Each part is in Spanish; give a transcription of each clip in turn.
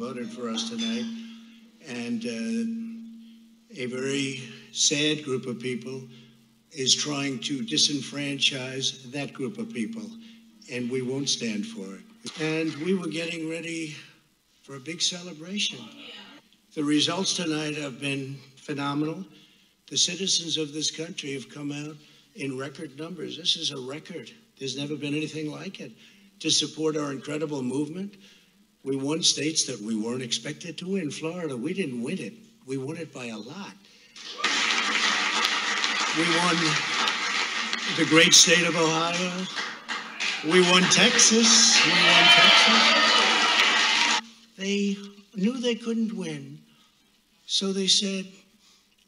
voted for us tonight, and uh, a very sad group of people is trying to disenfranchise that group of people, and we won't stand for it. And we were getting ready for a big celebration. The results tonight have been phenomenal. The citizens of this country have come out in record numbers. This is a record. There's never been anything like it to support our incredible movement. We won states that we weren't expected to win. Florida, we didn't win it. We won it by a lot. We won the great state of Ohio. We won Texas. We won Texas. They knew they couldn't win, so they said,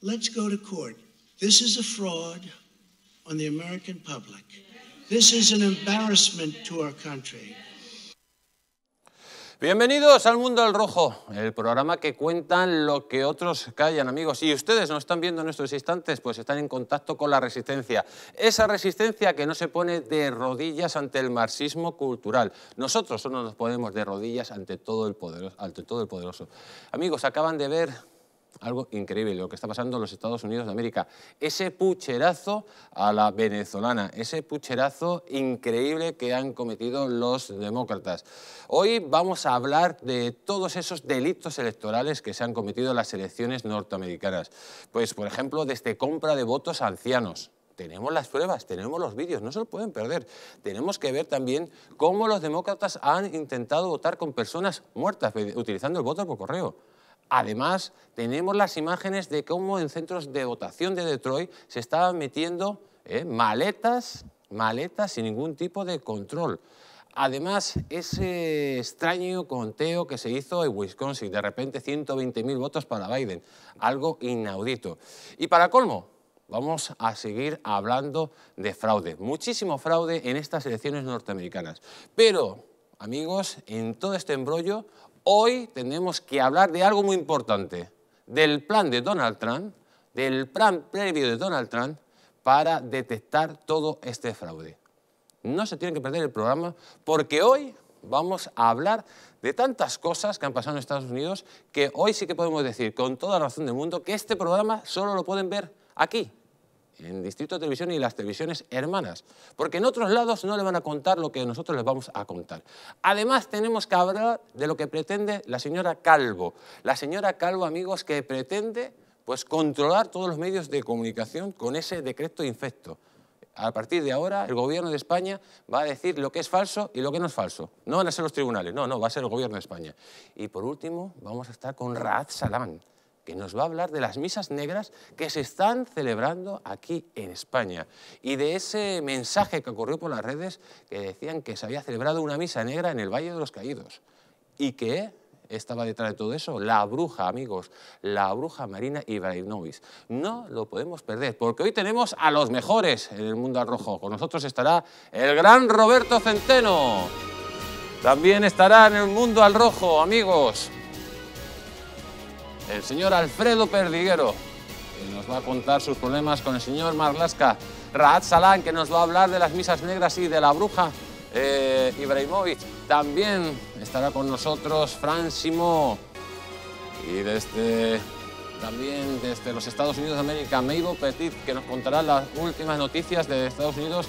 let's go to court. This is a fraud on the American public. This is an embarrassment to our country. Bienvenidos al Mundo del Rojo, el programa que cuentan lo que otros callan, amigos. Si ustedes no están viendo en instantes, pues están en contacto con la resistencia. Esa resistencia que no se pone de rodillas ante el marxismo cultural. Nosotros solo nos ponemos de rodillas ante todo el poderoso. Ante todo el poderoso. Amigos, acaban de ver algo increíble lo que está pasando en los Estados Unidos de América. Ese pucherazo a la venezolana, ese pucherazo increíble que han cometido los demócratas. Hoy vamos a hablar de todos esos delitos electorales que se han cometido en las elecciones norteamericanas. Pues, por ejemplo, desde compra de votos a ancianos, tenemos las pruebas, tenemos los vídeos, no se lo pueden perder. Tenemos que ver también cómo los demócratas han intentado votar con personas muertas utilizando el voto por correo. Además, tenemos las imágenes de cómo en centros de votación de Detroit se estaban metiendo eh, maletas, maletas sin ningún tipo de control. Además, ese extraño conteo que se hizo en Wisconsin, de repente 120.000 votos para Biden, algo inaudito. Y para colmo, vamos a seguir hablando de fraude, muchísimo fraude en estas elecciones norteamericanas. Pero, amigos, en todo este embrollo Hoy tenemos que hablar de algo muy importante, del plan de Donald Trump, del plan previo de Donald Trump para detectar todo este fraude. No se tienen que perder el programa porque hoy vamos a hablar de tantas cosas que han pasado en Estados Unidos que hoy sí que podemos decir con toda razón del mundo que este programa solo lo pueden ver aquí, en Distrito de Televisión y las televisiones hermanas, porque en otros lados no le van a contar lo que nosotros les vamos a contar. Además, tenemos que hablar de lo que pretende la señora Calvo. La señora Calvo, amigos, que pretende pues, controlar todos los medios de comunicación con ese decreto infecto. A partir de ahora, el gobierno de España va a decir lo que es falso y lo que no es falso. No van a ser los tribunales, no, no, va a ser el gobierno de España. Y por último, vamos a estar con Raad Salam que nos va a hablar de las misas negras que se están celebrando aquí en España y de ese mensaje que ocurrió por las redes que decían que se había celebrado una misa negra en el Valle de los Caídos y que estaba detrás de todo eso? La bruja, amigos, la bruja Marina Ibrahimovic. No lo podemos perder, porque hoy tenemos a los mejores en el mundo al rojo. Con nosotros estará el gran Roberto Centeno. También estará en el mundo al rojo, amigos, el señor Alfredo Perdiguero, que nos va a contar sus problemas con el señor Marlasca, Raad Salán, que nos va a hablar de las misas negras y de la bruja eh, Ibrahimovic. También estará con nosotros Fran y desde, también desde los Estados Unidos de América, Meibo Petit, que nos contará las últimas noticias de Estados Unidos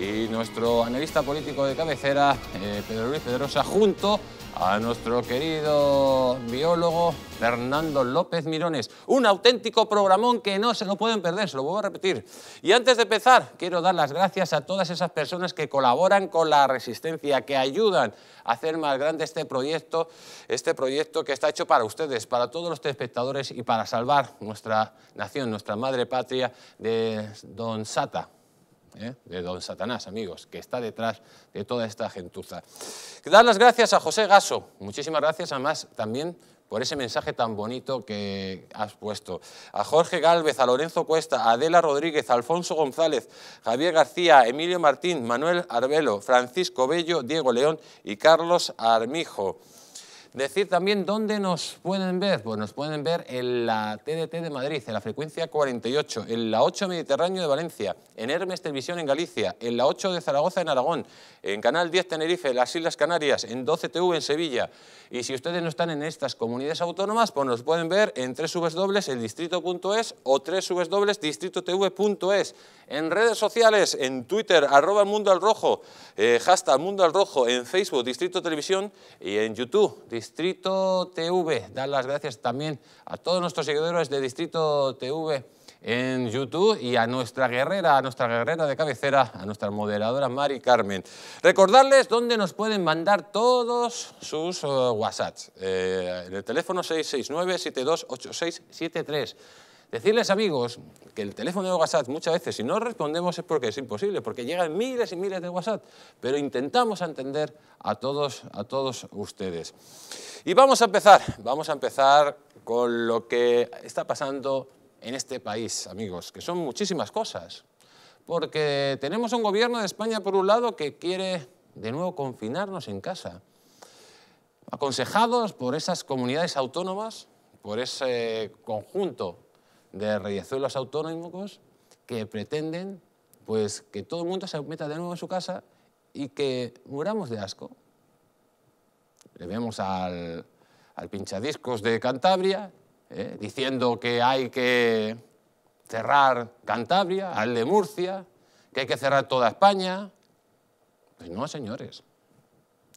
y nuestro analista político de cabecera, eh, Pedro Luis Pedrosa, junto a nuestro querido biólogo Fernando López Mirones. Un auténtico programón que no se lo pueden perder, se lo vuelvo a repetir. Y antes de empezar, quiero dar las gracias a todas esas personas que colaboran con la Resistencia, que ayudan a hacer más grande este proyecto, este proyecto que está hecho para ustedes, para todos los espectadores y para salvar nuestra nación, nuestra madre patria de Don Sata. ¿eh? de don Satanás, amigos, que está detrás de toda esta gentuza. Dar las gracias a José Gaso, muchísimas gracias a más también por ese mensaje tan bonito que has puesto. A Jorge Galvez, a Lorenzo Cuesta, a Adela Rodríguez, Alfonso González, Javier García, Emilio Martín, Manuel Arbelo, Francisco Bello, Diego León y Carlos Armijo. Decir también dónde nos pueden ver. Pues nos pueden ver en la TDT de Madrid, en la frecuencia 48, en la 8 Mediterráneo de Valencia, en Hermes Televisión en Galicia, en la 8 de Zaragoza en Aragón, en Canal 10 Tenerife, en las Islas Canarias, en 12 TV en Sevilla. Y si ustedes no están en estas comunidades autónomas, pues nos pueden ver en www.eldistrito.es o www.distritotv.es. En redes sociales, en Twitter, arroba mundo al rojo, eh, hashtag mundo al rojo, en Facebook Distrito Televisión y en YouTube Distrito TV. Dar las gracias también a todos nuestros seguidores de Distrito TV en YouTube y a nuestra guerrera, a nuestra guerrera de cabecera, a nuestra moderadora Mari Carmen. Recordarles dónde nos pueden mandar todos sus WhatsApp eh, WhatsApps. Eh, en el teléfono 669 728673 Decirles, amigos, que el teléfono de WhatsApp muchas veces, si no respondemos es porque es imposible, porque llegan miles y miles de WhatsApp, pero intentamos entender a todos, a todos ustedes. Y vamos a empezar, vamos a empezar con lo que está pasando en este país, amigos, que son muchísimas cosas, porque tenemos un gobierno de España, por un lado, que quiere de nuevo confinarnos en casa, aconsejados por esas comunidades autónomas, por ese conjunto de reyezuelos autónomos que pretenden pues, que todo el mundo se meta de nuevo en su casa y que muramos de asco. Le vemos al, pinchadiscos de Cantabria ¿eh? diciendo que hay que cerrar Cantabria, al de Murcia, que hay que cerrar toda España. Pues no, señores,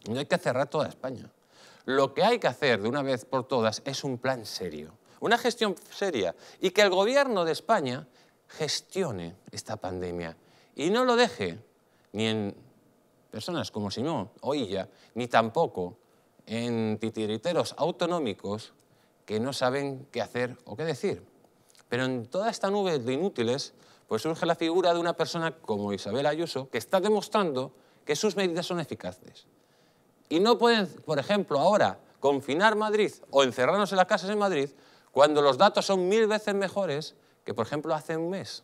no hay que cerrar toda España. Lo que hay que hacer de una vez por todas es un plan serio una gestión seria y que el gobierno de España gestione esta pandemia y no lo deje ni en personas como Simón o Illa, ni tampoco en titiriteros autonómicos que no saben qué hacer o qué decir. Pero en toda esta nube de inútiles, pues surge la figura de una persona como Isabel Ayuso, que está demostrando que sus medidas son eficaces. Y no pueden, por ejemplo, ahora confinar Madrid o encerrarnos en las casas en Madrid cuando los datos son mil veces mejores que, por ejemplo, hace un mes.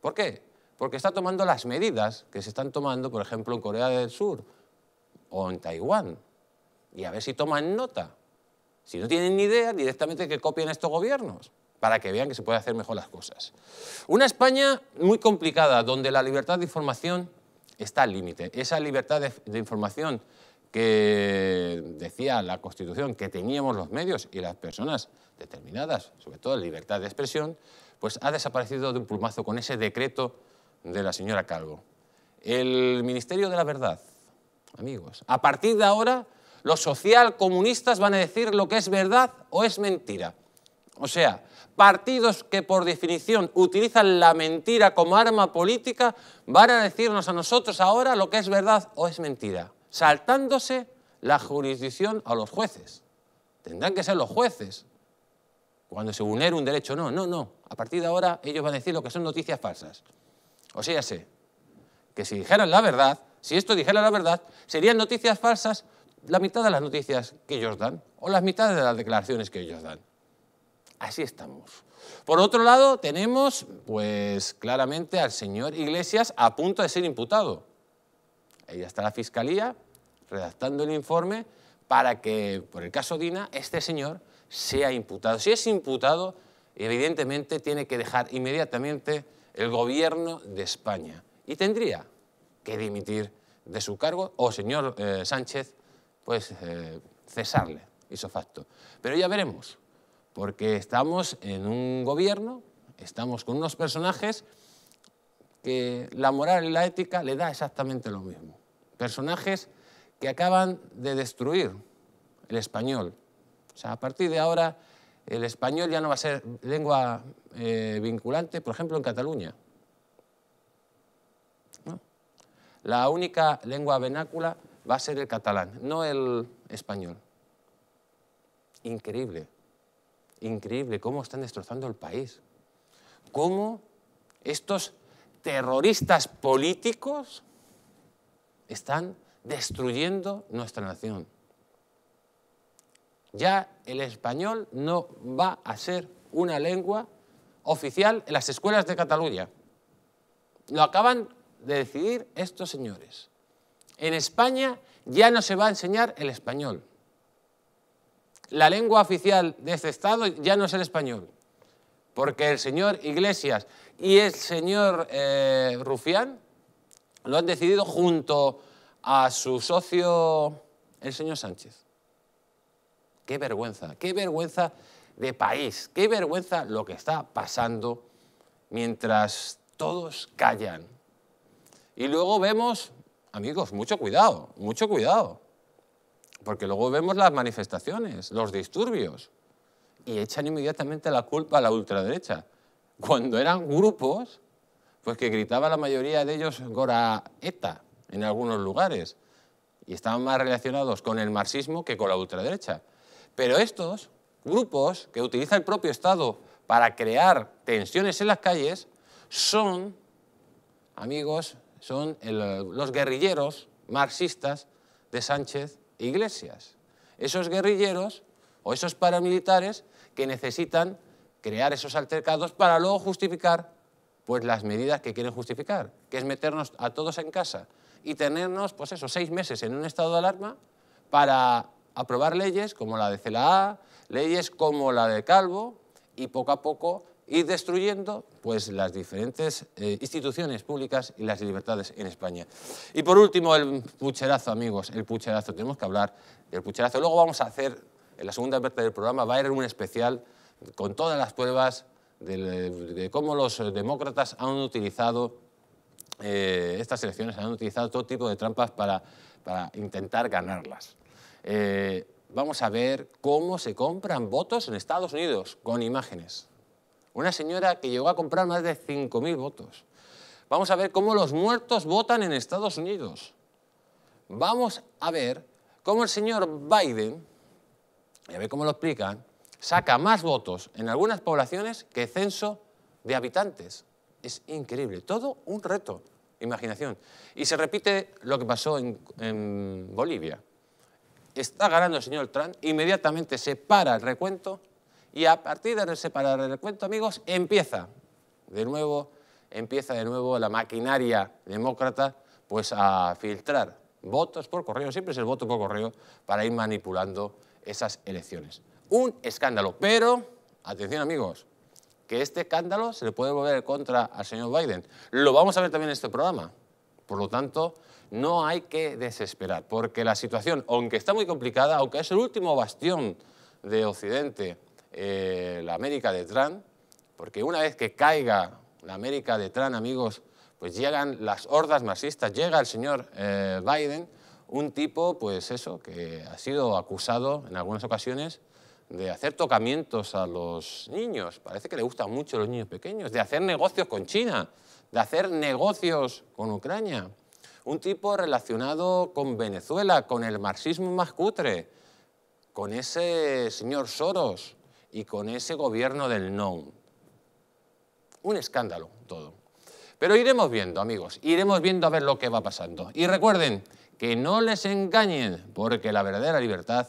¿Por qué? Porque está tomando las medidas que se están tomando, por ejemplo, en Corea del Sur o en Taiwán. Y a ver si toman nota. Si no tienen ni idea, directamente que copien estos gobiernos para que vean que se puede hacer mejor las cosas. Una España muy complicada, donde la libertad de información está al límite. Esa libertad de información que decía la Constitución que teníamos los medios y las personas determinadas, sobre todo la libertad de expresión, pues ha desaparecido de un plumazo con ese decreto de la señora Calvo. El Ministerio de la Verdad, amigos, a partir de ahora los socialcomunistas van a decir lo que es verdad o es mentira. O sea, partidos que por definición utilizan la mentira como arma política van a decirnos a nosotros ahora lo que es verdad o es mentira saltándose la jurisdicción a los jueces. Tendrán que ser los jueces cuando se vulnera un derecho. No, no, no. A partir de ahora ellos van a decir lo que son noticias falsas. O sea, sé, que si dijeran la verdad, si esto dijera la verdad, serían noticias falsas la mitad de las noticias que ellos dan o las mitades de las declaraciones que ellos dan. Así estamos. Por otro lado, tenemos pues claramente al señor Iglesias a punto de ser imputado ahí está la Fiscalía redactando el informe para que, por el caso Dina, este señor sea imputado. Si es imputado, evidentemente tiene que dejar inmediatamente el gobierno de España y tendría que dimitir de su cargo o, señor eh, Sánchez, pues eh, cesarle, hizo facto. Pero ya veremos, porque estamos en un gobierno, estamos con unos personajes que la moral y la ética le da exactamente lo mismo personajes que acaban de destruir el español. O sea, a partir de ahora el español ya no va a ser lengua eh, vinculante, por ejemplo, en Cataluña. La única lengua vernácula va a ser el catalán, no el español. Increíble, increíble cómo están destrozando el país. Cómo estos terroristas políticos están destruyendo nuestra nación. Ya el español no va a ser una lengua oficial en las escuelas de Cataluña. Lo acaban de decidir estos señores. En España ya no se va a enseñar el español. La lengua oficial de este Estado ya no es el español, porque el señor Iglesias y el señor eh, Rufián lo han decidido junto a su socio, el señor Sánchez. Qué vergüenza, qué vergüenza de país, qué vergüenza lo que está pasando mientras todos callan. Y luego vemos, amigos, mucho cuidado, mucho cuidado, porque luego vemos las manifestaciones, los disturbios, y echan inmediatamente la culpa a la ultraderecha, cuando eran grupos pues que gritaba la mayoría de ellos Gora Eta en algunos lugares y estaban más relacionados con el marxismo que con la ultraderecha. Pero estos grupos que utiliza el propio Estado para crear tensiones en las calles son, amigos, son los guerrilleros marxistas de Sánchez e Iglesias. Esos guerrilleros o esos paramilitares que necesitan crear esos altercados para luego justificar pues las medidas que quieren justificar, que es meternos a todos en casa y tenernos, pues eso, seis meses en un estado de alarma para aprobar leyes como la de CELAA, leyes como la de Calvo y poco a poco ir destruyendo pues, las diferentes eh, instituciones públicas y las libertades en España. Y por último, el pucherazo, amigos, el pucherazo. Tenemos que hablar del pucherazo. Luego vamos a hacer, en la segunda parte del programa, va a ir un especial con todas las pruebas de, cómo los demócratas han utilizado, eh, estas elecciones han utilizado todo tipo de trampas para, para intentar ganarlas. Eh, vamos a ver cómo se compran votos en Estados Unidos con imágenes. Una señora que llegó a comprar más de 5.000 votos. Vamos a ver cómo los muertos votan en Estados Unidos. Vamos a ver cómo el señor Biden, y a ver cómo lo explican, saca más votos en algunas poblaciones que censo de habitantes. Es increíble, todo un reto, imaginación. Y se repite lo que pasó en, Bolivia. Está ganando el señor Trump, inmediatamente se para el recuento y a partir de separar el recuento, amigos, empieza de nuevo, empieza de nuevo la maquinaria demócrata pues a filtrar votos por correo, siempre es el voto por correo, para ir manipulando esas elecciones un escándalo. Pero, atención amigos, que este escándalo se le puede volver contra al señor Biden. Lo vamos a ver también en este programa. Por lo tanto, no hay que desesperar, porque la situación, aunque está muy complicada, aunque es el último bastión de Occidente, eh, la América de Trump, porque una vez que caiga la América de Trump, amigos, pues llegan las hordas marxistas, llega el señor eh, Biden, un tipo, pues eso, que ha sido acusado en algunas ocasiones de hacer tocamientos a los niños, parece que le gustan mucho los niños pequeños, de hacer negocios con China, de hacer negocios con Ucrania. Un tipo relacionado con Venezuela, con el marxismo más cutre, con ese señor Soros y con ese gobierno del no. Un escándalo todo. Pero iremos viendo, amigos, iremos viendo a ver lo que va pasando. Y recuerden que no les engañen, porque la verdadera libertad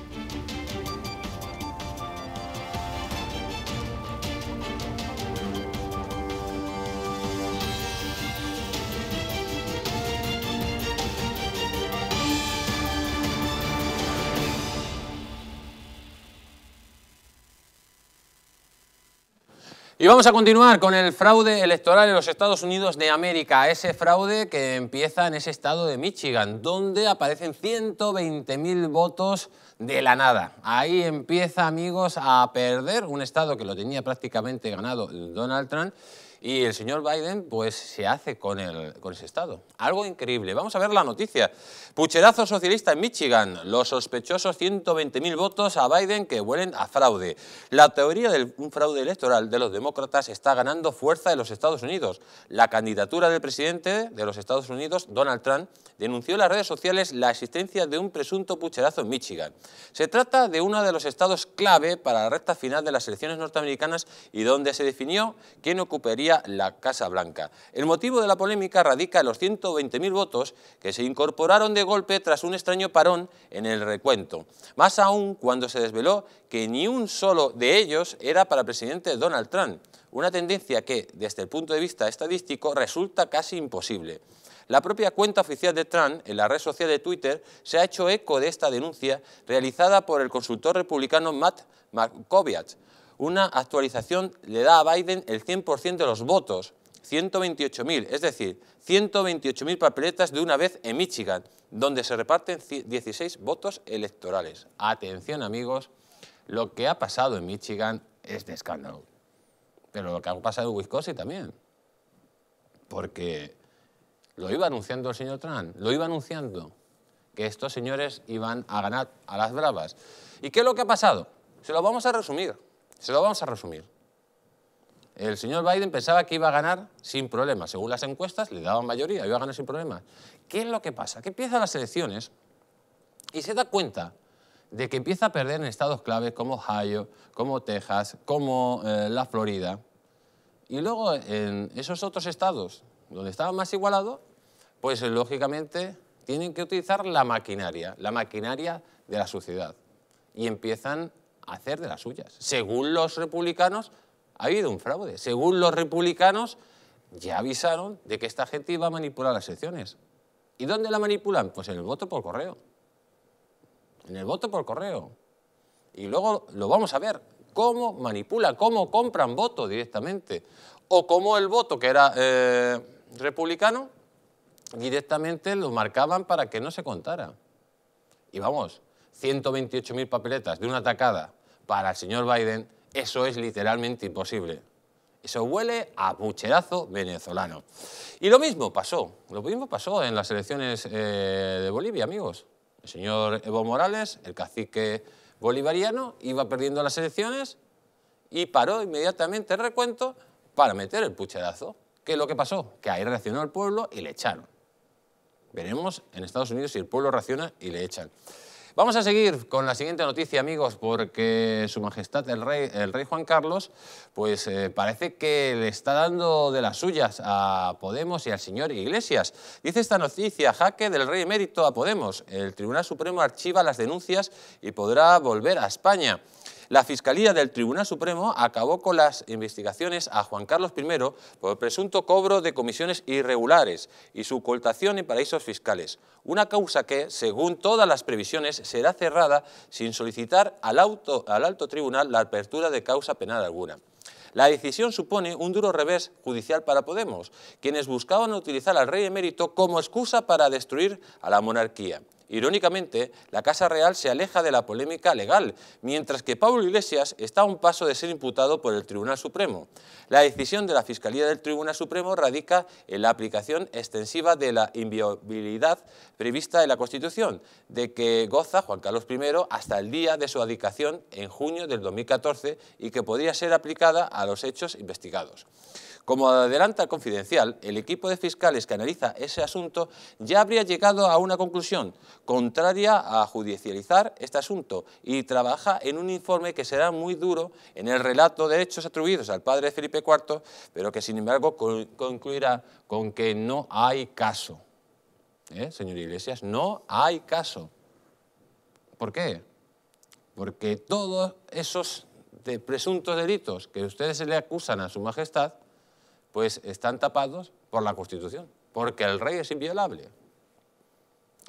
Y vamos a continuar con el fraude electoral en los Estados Unidos de América, ese fraude que empieza en ese estado de Michigan, donde aparecen 120.000 votos de la nada. Ahí empieza, amigos, a perder un estado que lo tenía prácticamente ganado Donald Trump y el señor Biden pues, se hace con, el, con ese estado. Algo increíble. Vamos a ver la noticia. Pucherazo socialista en Michigan. Los sospechosos 120.000 votos a Biden que vuelen a fraude. La teoría de un fraude electoral de los demócratas está ganando fuerza en los Estados Unidos. La candidatura del presidente de los Estados Unidos, Donald Trump, denunció en las redes sociales la existencia de un presunto pucherazo en Michigan. Se trata de uno de los estados clave para la recta final de las elecciones norteamericanas y donde se definió quién ocuparía la Casa Blanca. El motivo de la polémica radica en los 120.000 votos que se incorporaron de golpe tras un extraño parón en el recuento. Más aún cuando se desveló que ni un solo de ellos era para el presidente Donald Trump, una tendencia que, desde el punto de vista estadístico, resulta casi imposible. La propia cuenta oficial de Trump en la red social de Twitter se ha hecho eco de esta denuncia realizada por el consultor republicano Matt McCoviat, una actualización le da a Biden el 100% de los votos, 128.000, es decir, 128.000 papeletas de una vez en Michigan, donde se reparten 16 votos electorales. Atención amigos, lo que ha pasado en Michigan es de escándalo, pero lo que ha pasado en Wisconsin también, porque lo iba anunciando el señor Trump, lo iba anunciando, que estos señores iban a ganar a las bravas. ¿Y qué es lo que ha pasado? Se lo vamos a resumir. Se lo vamos a resumir. El señor Biden pensaba que iba a ganar sin problemas. Según las encuestas, le daban mayoría, iba a ganar sin problemas. ¿Qué es lo que pasa? Que empiezan las elecciones y se da cuenta de que empieza a perder en estados claves como Ohio, como Texas, como eh, la Florida. Y luego en esos otros estados donde estaba más igualado, pues eh, lógicamente tienen que utilizar la maquinaria, la maquinaria de la sociedad. Y empiezan hacer de las suyas. Según los republicanos, ha habido un fraude. Según los republicanos, ya avisaron de que esta gente iba a manipular las elecciones. ¿Y dónde la manipulan? Pues en el voto por correo. En el voto por correo. Y luego lo vamos a ver, cómo manipula, cómo compran voto directamente. O cómo el voto que era eh, republicano, directamente lo marcaban para que no se contara. Y vamos, 128.000 papeletas de una tacada para el señor Biden eso es literalmente imposible. Eso huele a pucherazo venezolano. Y lo mismo pasó, lo mismo pasó en las elecciones eh, de Bolivia, amigos. El señor Evo Morales, el cacique bolivariano, iba perdiendo las elecciones y paró inmediatamente el recuento para meter el pucherazo. ¿Qué es lo que pasó? Que ahí reaccionó el pueblo y le echaron. Veremos en Estados Unidos si el pueblo reacciona y le echan. Vamos a seguir con la siguiente noticia, amigos, porque Su Majestad el Rey, el rey Juan Carlos, pues eh, parece que le está dando de las suyas a Podemos y al señor Iglesias. Dice esta noticia, jaque del rey emérito a Podemos. El Tribunal Supremo archiva las denuncias y podrá volver a España la Fiscalía del Tribunal Supremo acabó con las investigaciones a Juan Carlos I por presunto cobro de comisiones irregulares y su ocultación en paraísos fiscales, una causa que, según todas las previsiones, será cerrada sin solicitar al, al alto tribunal la apertura de causa penal alguna. La decisión supone un duro revés judicial para Podemos, quienes buscaban utilizar al rey emérito como excusa para destruir a la monarquía. Irónicamente, la Casa Real se aleja de la polémica legal, mientras que Pablo Iglesias está a un paso de ser imputado por el Tribunal Supremo. La decisión de la Fiscalía del Tribunal Supremo radica en la aplicación extensiva de la inviabilidad prevista en la Constitución, de que goza Juan Carlos I hasta el día de su adicación en junio del 2014 y que podría ser aplicada a los hechos investigados. Como adelanta confidencial, el equipo de fiscales que analiza ese asunto ya habría llegado a una conclusión contraria a judicializar este asunto y trabaja en un informe que será muy duro en el relato de hechos atribuidos al padre Felipe IV, pero que sin embargo concluirá con que no hay caso. ¿Eh? señor Iglesias? No hay caso. ¿Por qué? Porque todos esos de presuntos delitos que ustedes le acusan a su majestad pues están tapados por la Constitución, porque el rey es inviolable.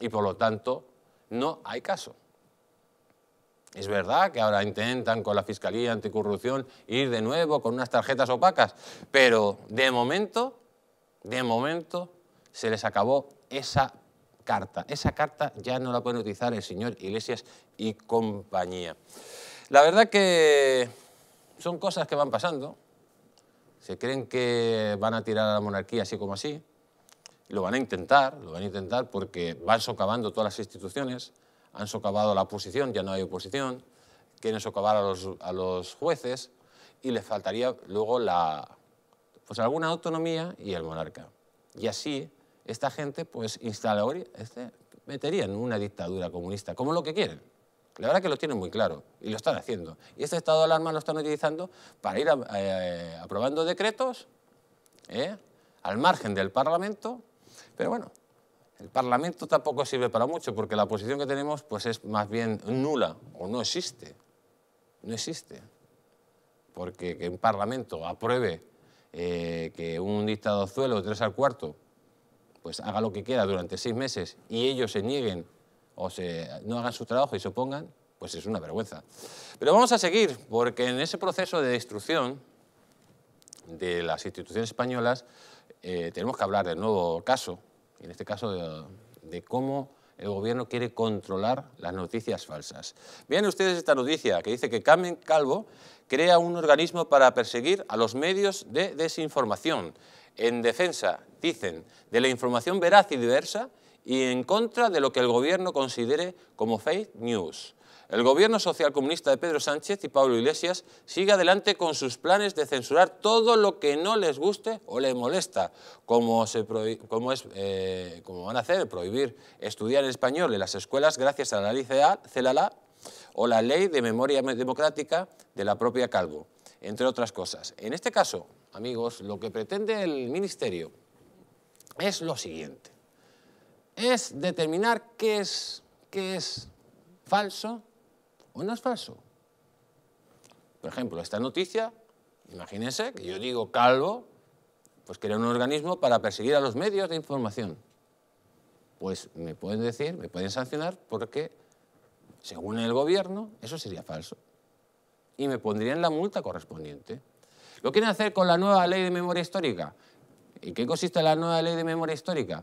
Y por lo tanto, no hay caso. Es verdad que ahora intentan con la Fiscalía Anticorrupción ir de nuevo con unas tarjetas opacas, pero de momento, de momento, se les acabó esa carta. Esa carta ya no la pueden utilizar el señor Iglesias y compañía. La verdad que son cosas que van pasando, se creen que van a tirar a la monarquía así como así. Lo van a intentar, lo van a intentar porque van socavando todas las instituciones, han socavado la oposición, ya no hay oposición, quieren socavar a los, jueces y les faltaría luego la, pues alguna autonomía y el monarca. Y así esta gente pues instalaría, este, meterían una dictadura comunista, como lo que quieren. La verdad es que lo tienen muy claro y lo están haciendo. Y este estado de alarma lo están utilizando para ir eh, aprobando decretos ¿eh? al margen del Parlamento. Pero bueno, el Parlamento tampoco sirve para mucho porque la posición que tenemos pues es más bien nula o no existe. No existe. Porque que un Parlamento apruebe eh, que un suelo de tres al cuarto pues haga lo que quiera durante seis meses y ellos se nieguen o se, no hagan su trabajo y se opongan, pues es una vergüenza. Pero vamos a seguir, porque en ese proceso de destrucción de las instituciones españolas eh, tenemos que hablar del nuevo caso, en este caso de, de cómo el gobierno quiere controlar las noticias falsas. Vean ustedes esta noticia que dice que Carmen Calvo crea un organismo para perseguir a los medios de desinformación en defensa, dicen, de la información veraz y diversa y en contra de lo que el gobierno considere como fake news. El gobierno socialcomunista de Pedro Sánchez y Pablo Iglesias sigue adelante con sus planes de censurar todo lo que no les guste o les molesta, como, es, eh, van a hacer, prohibir estudiar en español en las escuelas gracias a la ley o la ley de memoria democrática de la propia Calvo, entre otras cosas. En este caso, amigos, lo que pretende el Ministerio es lo siguiente es determinar qué es, falso o no es falso. Por ejemplo, esta noticia, imagínense que yo digo calvo, pues que un organismo para perseguir a los medios de información. Pues me pueden decir, me pueden sancionar porque, según el gobierno, eso sería falso. Y me pondrían la multa correspondiente. ¿Lo quieren hacer con la nueva ley de memoria histórica? ¿En qué consiste la nueva ley de memoria histórica?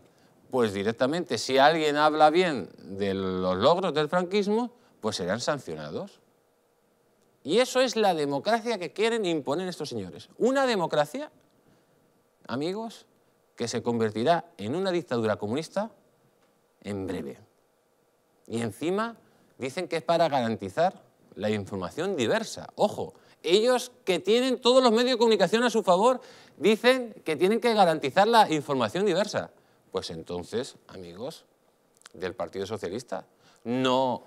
Pues directamente, si alguien habla bien de los logros del franquismo, pues serán sancionados. Y eso es la democracia que quieren imponer estos señores. Una democracia, amigos, que se convertirá en una dictadura comunista en breve. Y encima dicen que es para garantizar la información diversa. Ojo, ellos que tienen todos los medios de comunicación a su favor dicen que tienen que garantizar la información diversa. Pues entonces, amigos del Partido Socialista, no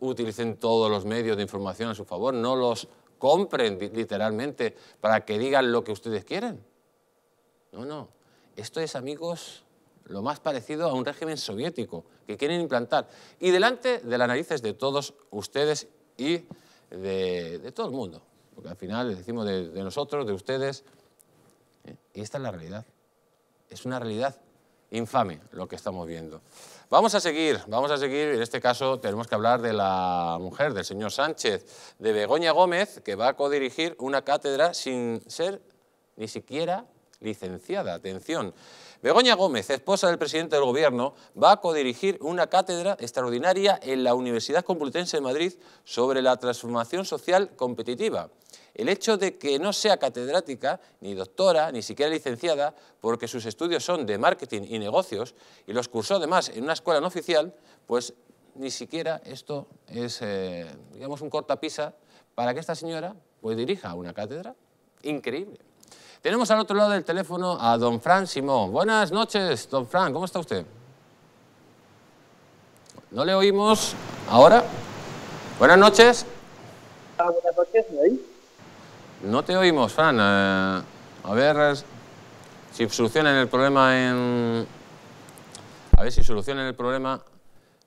utilicen todos los medios de información a su favor, no los compren literalmente para que digan lo que ustedes quieren. No, no. Esto es, amigos, lo más parecido a un régimen soviético que quieren implantar. Y delante de las narices de todos ustedes y de, todo el mundo. Porque al final decimos de, nosotros, de ustedes. ¿eh? Y esta es la realidad. Es una realidad infame lo que estamos viendo. Vamos a seguir, vamos a seguir. En este caso tenemos que hablar de la mujer, del señor Sánchez, de Begoña Gómez, que va a codirigir una cátedra sin ser ni siquiera licenciada. Atención. Begoña Gómez, esposa del presidente del gobierno, va a codirigir una cátedra extraordinaria en la Universidad Complutense de Madrid sobre la transformación social competitiva el hecho de que no sea catedrática, ni doctora, ni siquiera licenciada, porque sus estudios son de marketing y negocios, y los cursó además en una escuela no oficial, pues ni siquiera esto es, eh, digamos, un cortapisa para que esta señora pues, dirija una cátedra. Increíble. Tenemos al otro lado del teléfono a don Fran Simón. Buenas noches, don Fran, ¿cómo está usted? ¿No le oímos ahora? Buenas noches. Ah, buenas noches, ¿me no te oímos, Fran. Eh, a ver si solucionan el problema A ver si solucionan el problema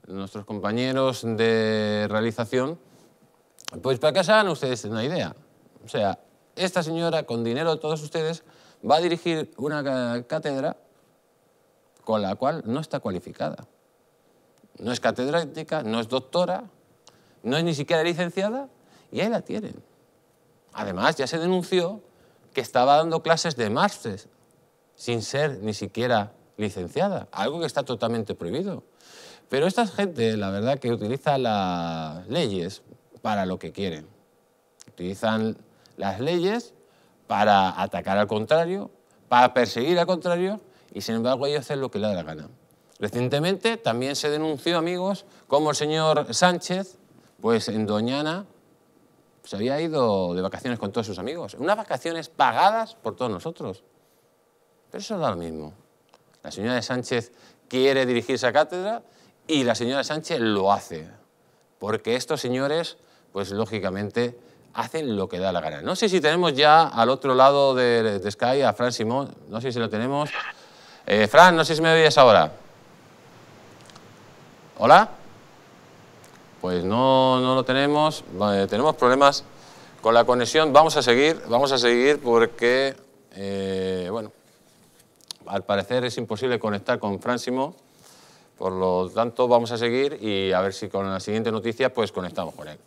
nuestros compañeros de realización. Pues para que se hagan ustedes una idea. O sea, esta señora, con dinero de todos ustedes, va a dirigir una cátedra con la cual no está cualificada. No es catedrática, no es doctora, no es ni siquiera licenciada, y ahí la tienen. Además, ya se denunció que estaba dando clases de máster sin ser ni siquiera licenciada, algo que está totalmente prohibido. Pero esta gente, la verdad, que utiliza las leyes para lo que quieren. Utilizan las leyes para atacar al contrario, para perseguir al contrario, y sin embargo ellos hacen lo que les da la gana. Recientemente también se denunció, amigos, como el señor Sánchez, pues en Doñana, se había ido de vacaciones con todos sus amigos. Unas vacaciones pagadas por todos nosotros. Pero eso da lo mismo. La señora de Sánchez quiere dirigirse a cátedra y la señora Sánchez lo hace. Porque estos señores, pues lógicamente, hacen lo que da la gana. No sé si tenemos ya al otro lado de, Sky a Fran Simón. No sé si lo tenemos. Eh, Fran, no sé si me oyes ahora. ¿Hola? Pues no, no lo tenemos, eh, tenemos problemas con la conexión. Vamos a seguir, vamos a seguir porque, eh, bueno, al parecer es imposible conectar con Fransimo, por lo tanto vamos a seguir y a ver si con la siguiente noticia pues conectamos con él.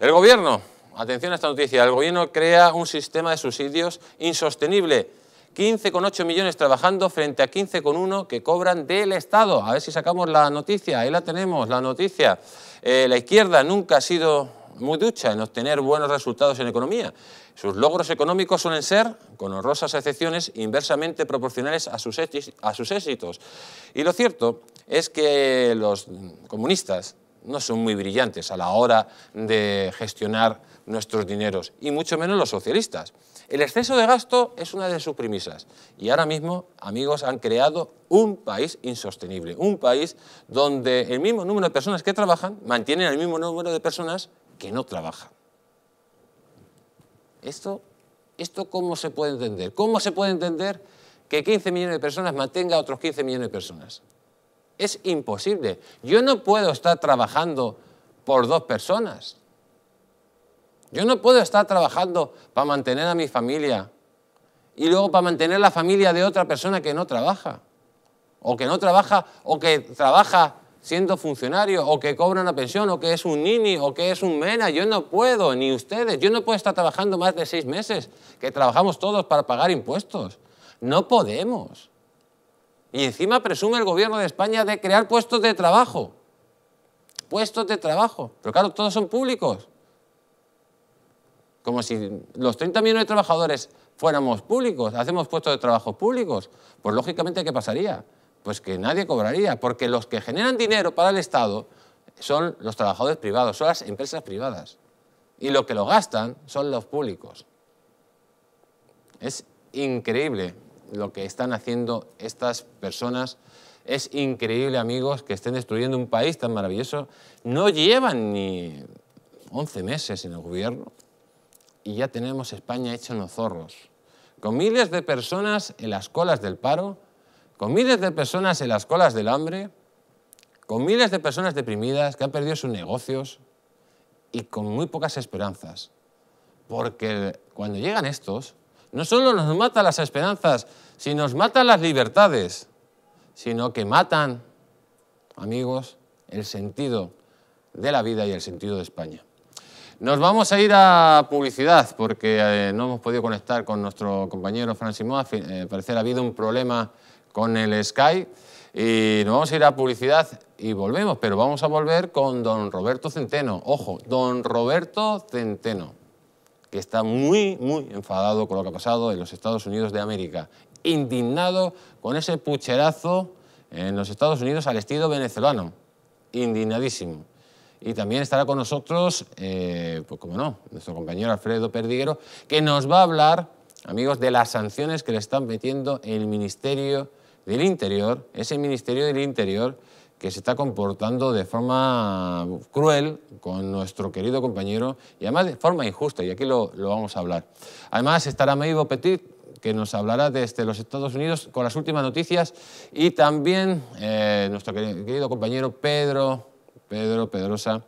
El gobierno, atención a esta noticia, el gobierno crea un sistema de subsidios insostenible 15,8 millones trabajando frente a 15,1 que cobran del Estado. A ver si sacamos la noticia, ahí la tenemos, la noticia. Eh, la izquierda nunca ha sido muy ducha en obtener buenos resultados en economía. Sus logros económicos suelen ser, con honrosas excepciones, inversamente proporcionales a sus, a sus éxitos. Y lo cierto es que los comunistas no son muy brillantes a la hora de gestionar nuestros dineros, y mucho menos los socialistas. El exceso de gasto es una de sus premisas y ahora mismo, amigos, han creado un país insostenible, un país donde el mismo número de personas que trabajan mantienen el mismo número de personas que no trabajan. ¿Esto, esto cómo se puede entender? ¿Cómo se puede entender que 15 millones de personas mantenga a otros 15 millones de personas? Es imposible. Yo no puedo estar trabajando por dos personas. Yo no puedo estar trabajando para mantener a mi familia y luego para mantener la familia de otra persona que no trabaja. O que no trabaja, o que trabaja siendo funcionario, o que cobra una pensión, o que es un nini, o que es un mena. Yo no puedo, ni ustedes. Yo no puedo estar trabajando más de seis meses, que trabajamos todos para pagar impuestos. No podemos. Y encima presume el gobierno de España de crear puestos de trabajo. Puestos de trabajo. Pero claro, todos son públicos. Como si los 30 millones de trabajadores fuéramos públicos, hacemos puestos de trabajo públicos. Pues lógicamente, ¿qué pasaría? Pues que nadie cobraría, porque los que generan dinero para el Estado son los trabajadores privados, son las empresas privadas. Y lo que lo gastan son los públicos. Es increíble lo que están haciendo estas personas. Es increíble, amigos, que estén destruyendo un país tan maravilloso. No llevan ni 11 meses en el gobierno y ya tenemos España hecha en los zorros. Con miles de personas en las colas del paro, con miles de personas en las colas del hambre, con miles de personas deprimidas que han perdido sus negocios y con muy pocas esperanzas. Porque cuando llegan estos, no solo nos mata las esperanzas, sino nos matan las libertades, sino que matan, amigos, el sentido de la vida y el sentido de España. Nos vamos a ir a publicidad porque eh, no hemos podido conectar con nuestro compañero Francis Moa. Eh, parece que ha habido un problema con el Sky. Y nos vamos a ir a publicidad y volvemos, pero vamos a volver con don Roberto Centeno. Ojo, don Roberto Centeno que está muy, muy enfadado con lo que ha pasado en los Estados Unidos de América, indignado con ese pucherazo en los Estados Unidos al estilo venezolano, indignadísimo. Y también estará con nosotros, eh, pues como no, nuestro compañero Alfredo Perdiguero, que nos va a hablar, amigos, de las sanciones que le están metiendo el Ministerio del Interior, ese Ministerio del Interior que se está comportando de forma cruel con nuestro querido compañero y además de forma injusta, y aquí lo, vamos a hablar. Además estará Meibo Petit, que nos hablará desde los Estados Unidos con las últimas noticias y también eh, nuestro querido compañero Pedro, Pedro Pedrosa,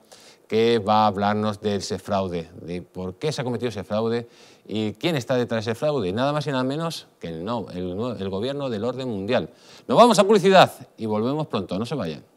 que va a hablarnos de ese fraude, de por qué se ha cometido ese fraude y quién está detrás de ese fraude. Nada más y nada menos que el, no, el, el gobierno del orden mundial. Nos vamos a publicidad y volvemos pronto, no se vayan.